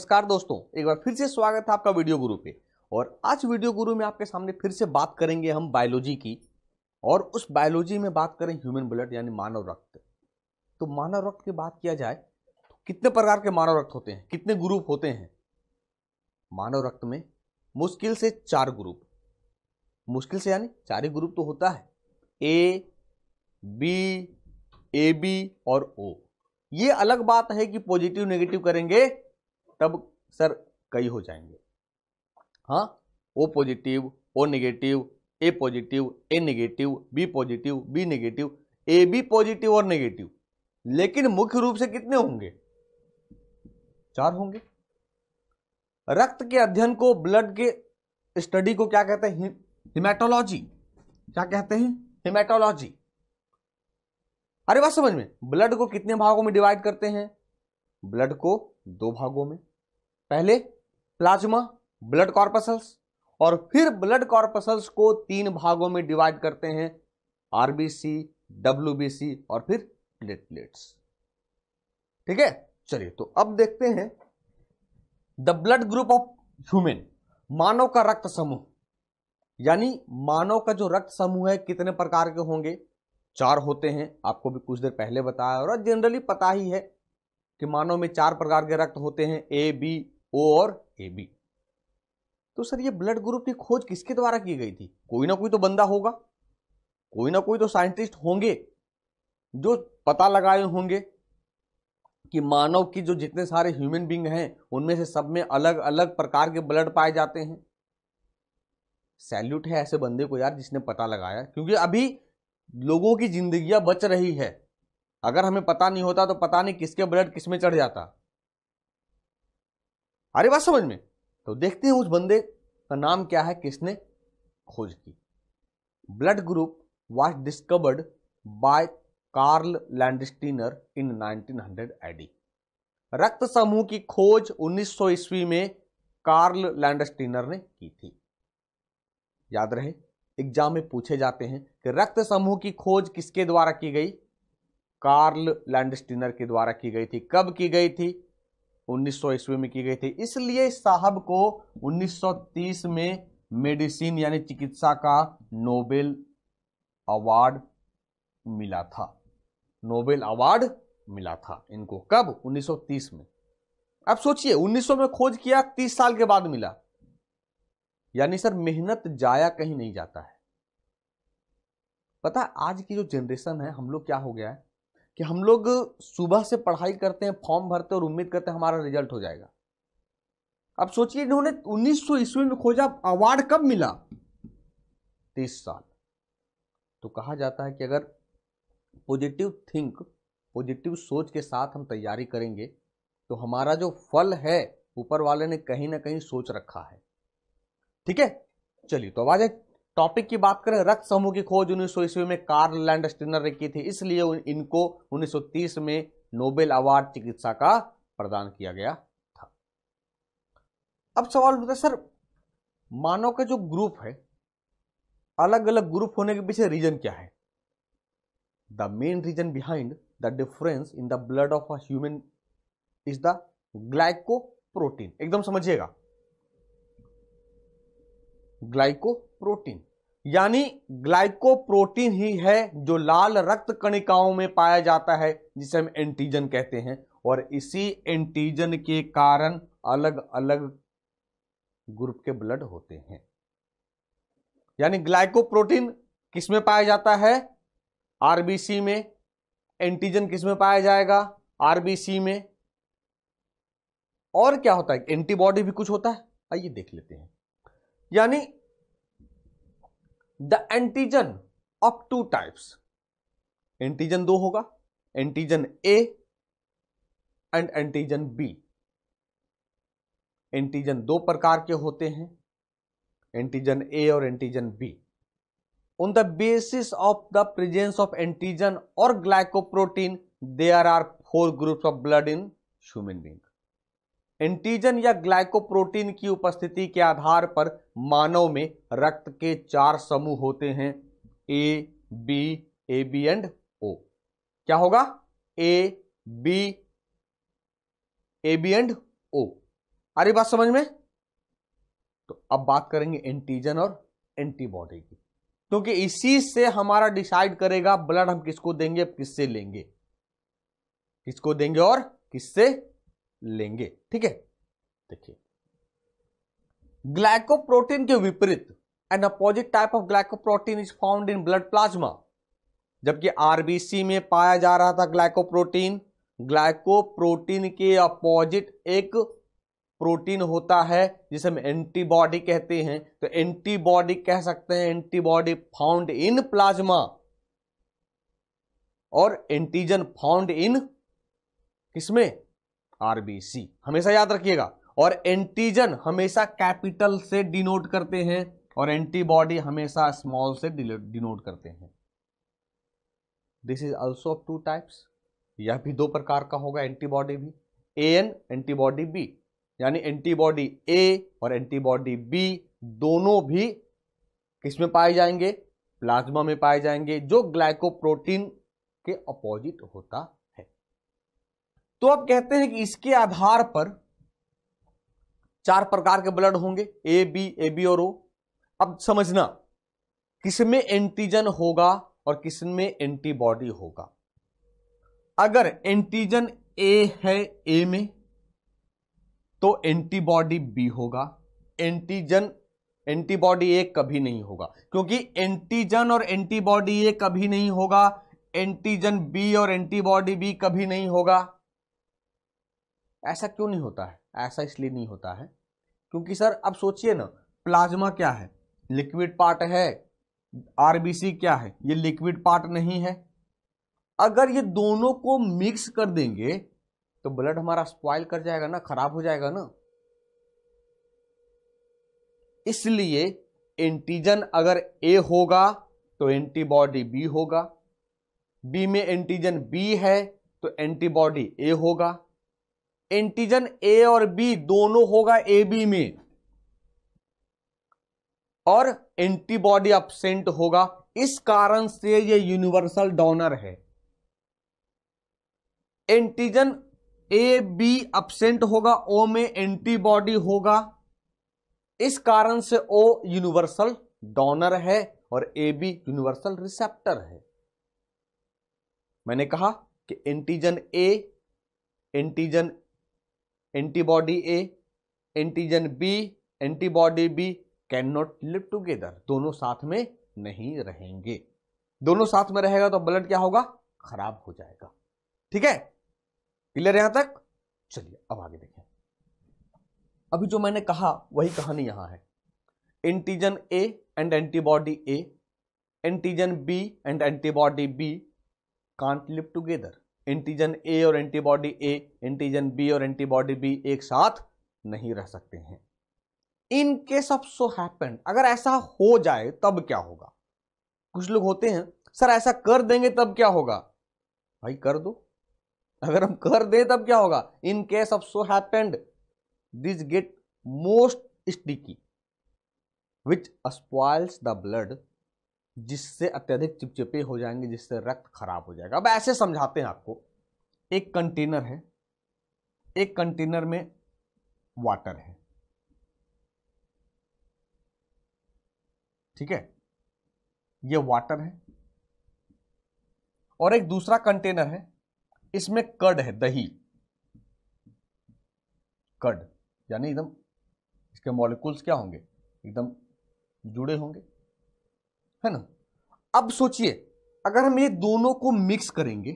नमस्कार दोस्तों एक बार फिर से स्वागत है आपका वीडियो गुरु पे और आज वीडियो गुरु में आपके सामने फिर से बात करेंगे हम बायोलॉजी की और उस बायोलॉजी में बात करें ह्यूमन ब्लड यानी मानव रक्त तो मानव रक्त की बात किया जाए तो कितने प्रकार के मानव रक्त होते हैं कितने ग्रुप होते हैं मानव रक्त में मुश्किल से चार ग्रुप मुश्किल से यानी चार ही ग्रुप तो होता है ए बी ए बी और ओ ये अलग बात है कि पॉजिटिव नेगेटिव करेंगे तब सर कई हो जाएंगे हाँ O positive O negative A positive A negative B positive B negative A B positive और नेगेटिव लेकिन मुख्य रूप से कितने होंगे चार होंगे रक्त के अध्ययन को ब्लड के स्टडी को क्या कहते हैं हिमेटोलॉजी क्या कहते हैं हिमेटोलॉजी अरे बात समझ में ब्लड को कितने भागों में डिवाइड करते हैं ब्लड को दो भागों में पहले प्लाज्मा ब्लड कॉर्पसल्स और फिर ब्लड कॉर्पसल्स को तीन भागों में डिवाइड करते हैं आरबीसी डब्ल्यू और फिर प्लेटलेट्स ठीक है चलिए तो अब देखते हैं the blood group of human मानव का रक्त समूह यानी मानव का जो रक्त समूह है कितने प्रकार के होंगे चार होते हैं आपको भी कुछ देर पहले बताया और जनरली पता ही है कि मानव में चार प्रकार के रक्त होते हैं ए बी ओ और ए बी तो सर ये ब्लड ग्रुप की खोज किसके द्वारा की गई थी कोई ना कोई तो बंदा होगा कोई ना कोई तो साइंटिस्ट होंगे जो पता लगाए होंगे कि मानव की जो जितने सारे ह्यूमन बींग हैं उनमें से सब में अलग अलग प्रकार के ब्लड पाए जाते हैं सैल्यूट है ऐसे बंदे को यार जिसने पता लगाया क्योंकि अभी लोगों की जिंदगियां बच रही है अगर हमें पता नहीं होता तो पता नहीं किसके ब्लड किस में चढ़ जाता अरे बात समझ में तो देखते हैं उस बंदे का नाम क्या है किसने खोज की blood group was discovered by Karl Landsteiner in 1900 AD रक्त समूह की खोज 1900 ईस्वी में कार्ल लैंडस्टीनर ने की थी याद रहे एग्जाम में पूछे जाते हैं कि रक्त समूह की खोज किसके द्वारा की गई कार्ल लैंडस्टीनर के द्वारा की गई थी कब की गई थी उन्नीस ईस्वी में की गई थी इसलिए साहब को 1930 में मेडिसिन यानी चिकित्सा का नोबेल अवार्ड मिला था नोबेल अवार्ड मिला था इनको कब 1930 में अब सोचिए 1900 में खोज किया 30 साल के बाद मिला यानी सर मेहनत जाया कहीं नहीं जाता है पता आज की जो जनरेशन है हम लोग क्या हो गया है कि हम लोग सुबह से पढ़ाई करते हैं फॉर्म भरते हैं और उम्मीद करते हैं हमारा रिजल्ट हो जाएगा अब सोचिए इन्होंने 1900 ईस्वी में खोजा अवार्ड कब मिला तीस साल तो कहा जाता है कि अगर पॉजिटिव थिंक पॉजिटिव सोच के साथ हम तैयारी करेंगे तो हमारा जो फल है ऊपर वाले ने कहीं ना कहीं सोच रखा है ठीक है चलिए तो आवाज है टॉपिक की बात करें रक्त समूह की खोज उन्नीस ईस्वी में कार्ल लैंड स्टिनर ने की थी इसलिए इनको 1930 में नोबेल अवार्ड चिकित्सा का प्रदान किया गया था अब सवाल होता है सर मानव का जो ग्रुप है अलग अलग ग्रुप होने के पीछे रीजन क्या है the main reason behind the difference in the blood of a human is the glyco protein एकदम समझिएगा ग्लाइको प्रोटीन यानी ग्लाइकोप्रोटीन ही है जो लाल रक्त कणिकाओं में पाया जाता है जिसे हम एंटीजन कहते हैं और इसी एंटीजन के कारण अलग अलग ग्रुप के ब्लड होते हैं यानी ग्लाइकोप्रोटीन किस में पाया जाता है आरबीसी में एंटीजन किस में पाया जाएगा आरबीसी में और क्या होता है एंटीबॉडी भी कुछ होता है आइए देख लेते हैं यानी the antigen of two types antigen दो होगा antigen A and antigen B antigen दो प्रकार के होते हैं एंटीजन ए और antigen B on the basis of the presence of antigen और glycoprotein there are four groups of blood in human being antigen या ग्लाइकोप्रोटीन की उपस्थिति के आधार पर मानव में रक्त के चार समूह होते हैं A B A B and O क्या होगा A B A B and O आ रही बात समझ में तो अब बात करेंगे एंटीजन और एंटीबॉडी की क्योंकि तो इसी से हमारा डिसाइड करेगा ब्लड हम किसको देंगे किससे लेंगे किसको देंगे और किससे लेंगे ठीक है देखिए ग्लाइकोप्रोटीन के विपरीत an opposite type of glycoprotein is found in blood plasma जबकि आरबीसी में पाया जा रहा था ग्लाइकोप्रोटीन ग्लाइकोप्रोटीन के अपोजिट एक प्रोटीन होता है जिसे हम एंटीबॉडी कहते हैं तो एंटीबॉडी कह सकते हैं एंटीबॉडी फाउंड इन प्लाज्मा और एंटीजन फाउंड इन किसमें आरबीसी हमेशा याद रखिएगा और एंटीजन हमेशा कैपिटल से डिनोट करते हैं और एंटीबॉडी हमेशा स्मॉल से डिनोट करते हैं this is also of two types यह भी दो प्रकार का होगा एंटीबॉडी भी ए एन एंटीबॉडी बी यानी एंटीबॉडी ए और एंटीबॉडी बी दोनों भी किस में पाए जाएंगे प्लाज्मा में पाए जाएंगे जो ग्लाइकोप्रोटीन के अपोजिट होता तो अब कहते हैं कि इसके आधार पर चार प्रकार के ब्लड होंगे ए बी ए बी और ओ अब समझना किसमें एंटीजन होगा और किसमें एंटीबॉडी होगा अगर एंटीजन ए है ए में तो एंटीबॉडी बी होगा एंटीजन एंटीबॉडी ए कभी नहीं होगा क्योंकि एंटीजन और एंटीबॉडी ए कभी नहीं होगा एंटीजन बी और एंटीबॉडी बी कभी नहीं होगा ऐसा क्यों नहीं होता है ऐसा इसलिए नहीं होता है क्योंकि सर अब सोचिए ना प्लाज्मा क्या है लिक्विड पार्ट है आरबीसी क्या है ये लिक्विड पार्ट नहीं है अगर ये दोनों को मिक्स कर देंगे तो ब्लड हमारा स्पॉइल कर जाएगा ना खराब हो जाएगा ना इसलिए एंटीजन अगर ए होगा तो एंटीबॉडी बी होगा बी में एंटीजन बी है तो एंटीबॉडी ए होगा एंटीजन ए और बी दोनों होगा ए बी में और एंटीबॉडी अपसेंट होगा इस कारण से ये यूनिवर्सल डोनर है एंटीजन ए बी अपसेंट होगा ओ में एंटीबॉडी होगा इस कारण से ओ यूनिवर्सल डोनर है और ए बी यूनिवर्सल रिसेप्टर है मैंने कहा कि antigen A antigen antibody A antigen B antibody B can not live together दोनों साथ में नहीं रहेंगे दोनों साथ में रहेगा तो ब्लड क्या होगा खराब हो जाएगा ठीक है क्लियर यहां तक चलिए अब आगे देखें अभी जो मैंने कहा वही कहानी यहां है antigen A and antibody A antigen B and antibody B can't live together antigen A और एंटीबॉडी ए एंटीजन बी और एंटीबॉडी बी एक साथ नहीं रह सकते हैं in case of so happen अगर ऐसा हो जाए तब क्या होगा कुछ लोग होते हैं सर ऐसा कर देंगे तब क्या होगा भाई कर दो अगर हम कर दें तब क्या होगा in case of so happened this get most sticky which spoils the blood जिससे अत्यधिक चिपचिपे हो जाएंगे जिससे रक्त खराब हो जाएगा अब ऐसे समझाते हैं आपको एक कंटेनर है एक कंटेनर में वाटर है ठीक है ये वाटर है और एक दूसरा कंटेनर है इसमें कड है दही कड यानी एकदम इसके मॉलिक्यूल्स क्या होंगे एकदम जुड़े होंगे है ना अब सोचिए अगर हम ये दोनों को मिक्स करेंगे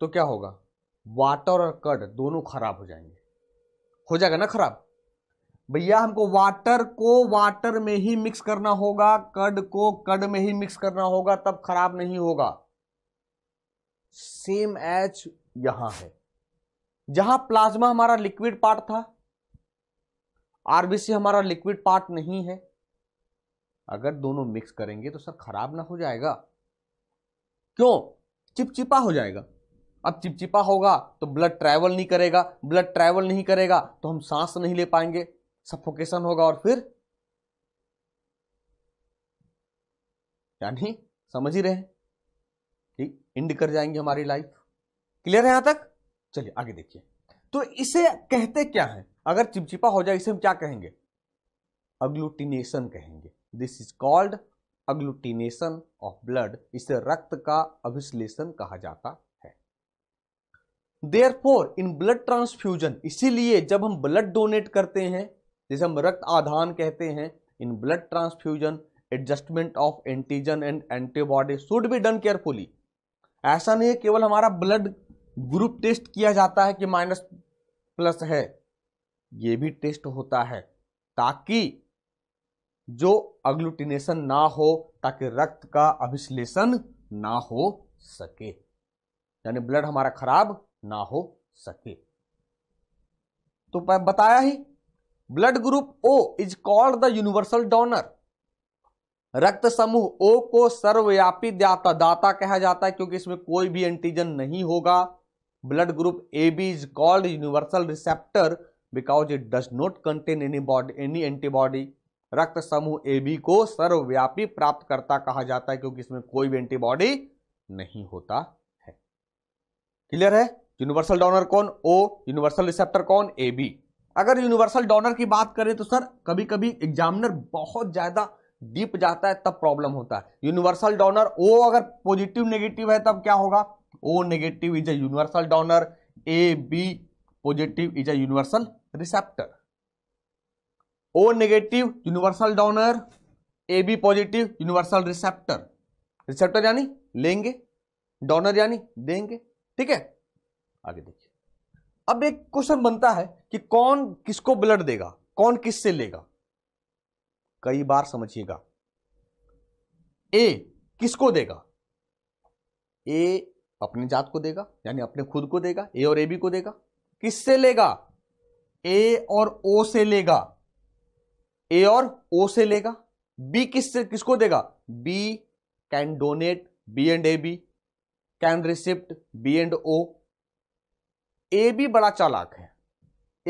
तो क्या होगा वाटर और कर्ड दोनों खराब हो जाएंगे हो जाएगा ना खराब भैया हमको वाटर को वाटर में ही मिक्स करना होगा कड को कड में ही मिक्स करना होगा तब खराब नहीं होगा सेम एच यहां है जहां प्लाज्मा हमारा लिक्विड पार्ट था आरबीसी हमारा लिक्विड पार्ट नहीं है अगर दोनों मिक्स करेंगे तो सर खराब ना हो जाएगा क्यों चिपचिपा हो जाएगा अब चिपचिपा होगा तो ब्लड ट्रैवल नहीं करेगा ब्लड ट्रैवल नहीं करेगा तो हम सांस नहीं ले पाएंगे सफोकेशन होगा और फिर यानी समझ ही रहे ठीक इंड कर जाएंगे हमारी लाइफ क्लियर है यहां तक चलिए आगे देखिए तो इसे कहते क्या है अगर चिपचिपा हो जाए इसे हम क्या कहेंगे अग्लूटिनेशन कहेंगे this is called agglutination of blood इसे रक्त का अभिश्लेषण कहा जाता है therefore in blood transfusion इसीलिए जब हम ब्लड डोनेट करते हैं जिसे हम रक्त आधान कहते हैं in blood transfusion adjustment of antigen and antibody should be done carefully ऐसा नहीं है केवल हमारा ब्लड ग्रुप टेस्ट किया जाता है कि माइनस प्लस है ये भी टेस्ट होता है ताकि जो अग्लुटिनेशन ना हो ताकि रक्त का अभिश्लेषण ना हो सके यानी ब्लड हमारा खराब ना हो सके तो बताया ही blood group O is called the universal donor रक्त समूह ओ को सर्वव्यापी दाता दाता कहा जाता है क्योंकि इसमें कोई भी एंटीजन नहीं होगा blood group A B is called universal receptor because it does not contain any body any antibody रक्त समूह ए बी को सर्वव्यापी प्राप्तकर्ता कहा जाता है क्योंकि इसमें कोई भी एंटीबॉडी नहीं होता है क्लियर है यूनिवर्सल डोनर कौन ओ यूनिवर्सल रिसेप्टर कौन ए बी अगर यूनिवर्सल डोनर की बात करें तो सर कभी कभी एग्जामिनर बहुत ज्यादा डीप जाता है तब प्रॉब्लम होता है यूनिवर्सल डोनर ओ अगर पॉजिटिव नेगेटिव है तब क्या होगा O negative is a universal donor A B positive is a universal receptor O negative universal donor A B positive universal receptor receptor यानी लेंगे डोनर यानी देंगे ठीक है आगे देखिए अब एक क्वेश्चन बनता है कि कौन किसको ब्लड देगा कौन किससे लेगा कई बार समझिएगा ए किसको देगा ए अपने जात को देगा यानी अपने खुद को देगा ए और ए बी को देगा किससे लेगा ए और ओ से लेगा ए और ओ से लेगा बी किस से किसको देगा B can donate B and A B can receipt B and O A B बड़ा चालाक है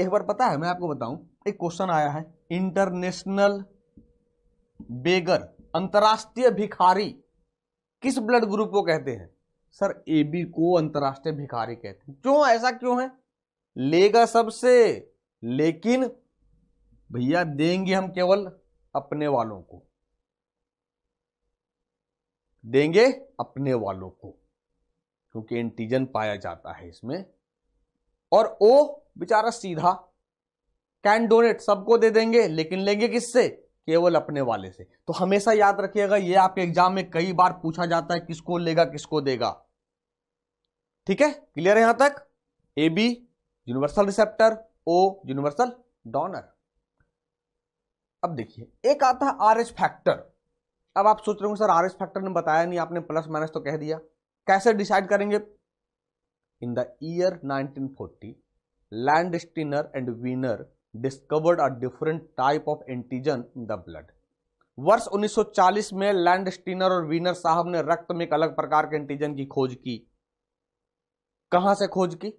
एक बार पता है मैं आपको बताऊं एक क्वेश्चन आया है इंटरनेशनल बेगर अंतर्राष्ट्रीय भिखारी किस ब्लड ग्रुप को कहते हैं सर ए बी को अंतर्राष्ट्रीय भिखारी कहते हैं क्यों ऐसा क्यों है लेगा सबसे लेकिन भैया देंगे हम केवल अपने वालों को देंगे अपने वालों को क्योंकि एंटीजन पाया जाता है इसमें और ओ बेचारा सीधा कैन डोनेट सबको दे देंगे लेकिन लेंगे किससे केवल अपने वाले से तो हमेशा याद रखिएगा ये आपके एग्जाम में कई बार पूछा जाता है किसको लेगा किसको देगा ठीक है क्लियर है यहां तक A B universal receptor O universal donor अब देखिए एक आता है आर एच फैक्टर अब आप सोच रहे हो सर आर एच फैक्टर ने बताया नहीं आपने प्लस माइनस तो कह दिया कैसे डिसाइड करेंगे in the year 1940 Landsteiner and Wiener discovered a different type of antigen in the blood वर्ष 1940 में लैंड स्टीनर और वीनर साहब ने रक्त में एक अलग प्रकार के एंटीजन की खोज की कहां से खोज की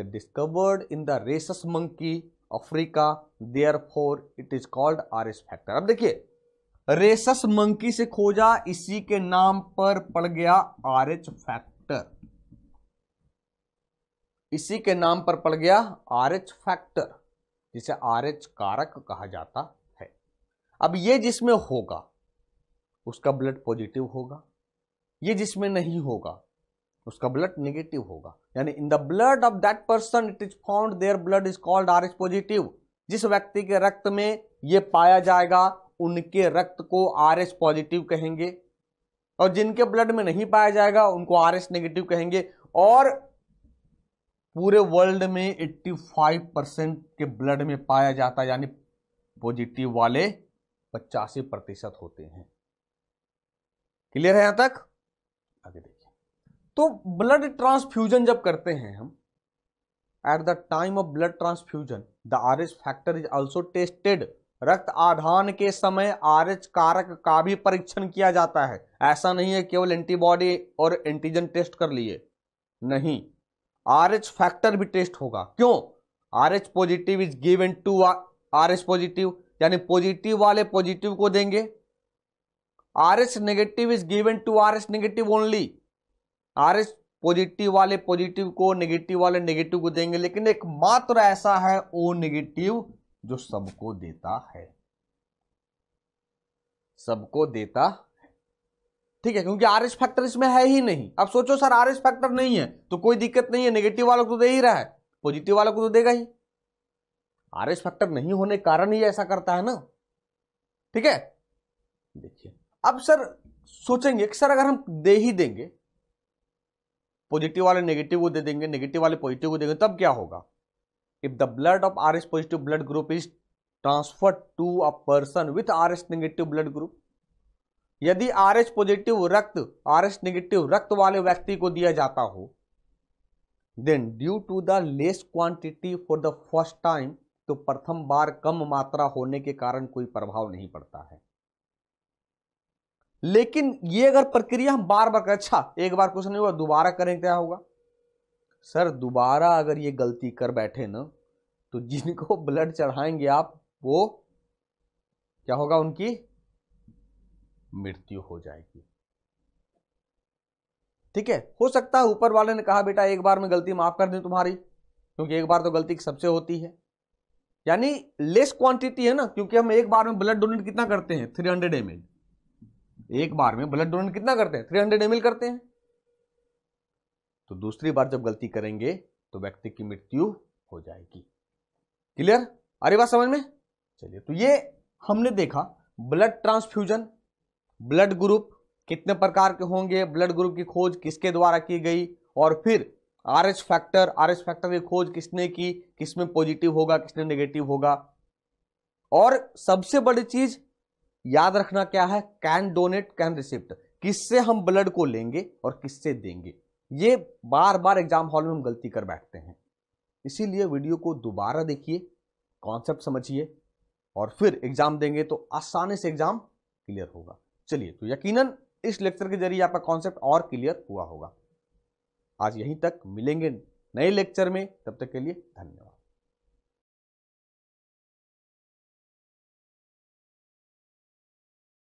the discovered in the rhesus monkey Africa therefore it is called R S factor अब देखिए रेसस मंकी से खोजा इसी के नाम पर पड़ गया आर एच फैक्टर इसी के नाम पर पड़ गया आर एच फैक्टर जिसे आर एच कारक कहा जाता है अब ये जिसमें होगा उसका ब्लड पॉजिटिव होगा ये जिसमें नहीं होगा उसका ब्लड निगेटिव होगा यानी in the blood of that person it is found their blood is called R H positive जिस व्यक्ति के रक्त में ये पाया जाएगा उनके रक्त को आर एस पॉजिटिव कहेंगे और जिनके ब्लड में नहीं पाया जाएगा उनको आर एस नेगेटिव कहेंगे और पूरे वर्ल्ड में 85 परसेंट के ब्लड में पाया जाता है यानी पॉजिटिव वाले पचासी प्रतिशत होते हैं क्लियर है यहां तक आगे तो ब्लड ट्रांसफ्यूजन जब करते हैं हम at the time of blood transfusion the R H factor is also tested रक्त आधान के समय आर एच कारक का भी परीक्षण किया जाता है ऐसा नहीं है केवल एंटीबॉडी और एंटीजन टेस्ट कर लिए नहीं आर एच फैक्टर भी टेस्ट होगा क्यों R H positive is given to H positive यानी पॉजिटिव वाले पॉजिटिव को देंगे R H negative is given to R H negative only R S positive वाले पॉजिटिव को नेगेटिव वाले नेगेटिव को देंगे लेकिन एक मात्र ऐसा है ओ नेगेटिव जो सबको देता है सबको देता ठीक है क्योंकि आर एस फैक्टर इसमें है ही नहीं अब सोचो सर आर एस फैक्टर नहीं है तो कोई दिक्कत नहीं है नेगेटिव वालों को तो दे ही रहा है पॉजिटिव वालों को तो देगा ही आर एस फैक्टर नहीं होने के कारण ही ऐसा करता है ना ठीक है देखिए अब सर सोचेंगे सर अगर हम दे ही देंगे पॉजिटिव वाले नेगेटिव को दे देंगे नेगेटिव वाले पॉजिटिव को देंगे तब क्या होगा if the blood of R S positive blood group is transfer to a person with R S negative blood group यदि आर एस पॉजिटिव रक्त आर एस नेगेटिव रक्त वाले व्यक्ति को दिया जाता हो then due to the less quantity for the first time तो प्रथम बार कम मात्रा होने के कारण कोई प्रभाव नहीं पड़ता है लेकिन ये अगर प्रक्रिया हम बार बार करें अच्छा एक बार क्वेश्चन नहीं हुआ दोबारा करें क्या होगा सर दोबारा अगर ये गलती कर बैठे ना तो जिनको ब्लड चढ़ाएंगे आप वो क्या होगा उनकी मृत्यु हो जाएगी ठीक है हो सकता है ऊपर वाले ने कहा बेटा एक बार में गलती माफ कर दें तुम्हारी क्योंकि एक बार तो गलती सबसे होती है यानी लेस क्वांटिटी है ना क्योंकि हम एक बार में ब्लड डोनेट कितना करते हैं थ्री हंड्रेड एम एल एक बार में ब्लड डोनेट कितना करते हैं थ्री हंड्रेड एम करते हैं तो दूसरी बार जब गलती करेंगे तो व्यक्ति की मृत्यु हो जाएगी क्लियर अरे बात समझ में चलिए तो ये हमने देखा ब्लड ट्रांसफ्यूजन ब्लड ग्रुप कितने प्रकार के होंगे ब्लड ग्रुप की खोज किसके द्वारा की गई और फिर R H factor R H factor की खोज किसने की किसमें पॉजिटिव होगा किसने नेगेटिव होगा और सबसे बड़ी चीज याद रखना क्या है कैन डोनेट कैन रिसिप्ट किससे हम ब्लड को लेंगे और किससे देंगे ये बार बार एग्जाम हॉल में हम गलती कर बैठते हैं इसीलिए वीडियो को दोबारा देखिए कॉन्सेप्ट समझिए और फिर एग्जाम देंगे तो आसानी से एग्जाम क्लियर होगा चलिए तो यकीनन इस लेक्चर के जरिए आपका कॉन्सेप्ट और क्लियर हुआ होगा आज यहीं तक मिलेंगे नए लेक्चर में तब तक के लिए धन्यवाद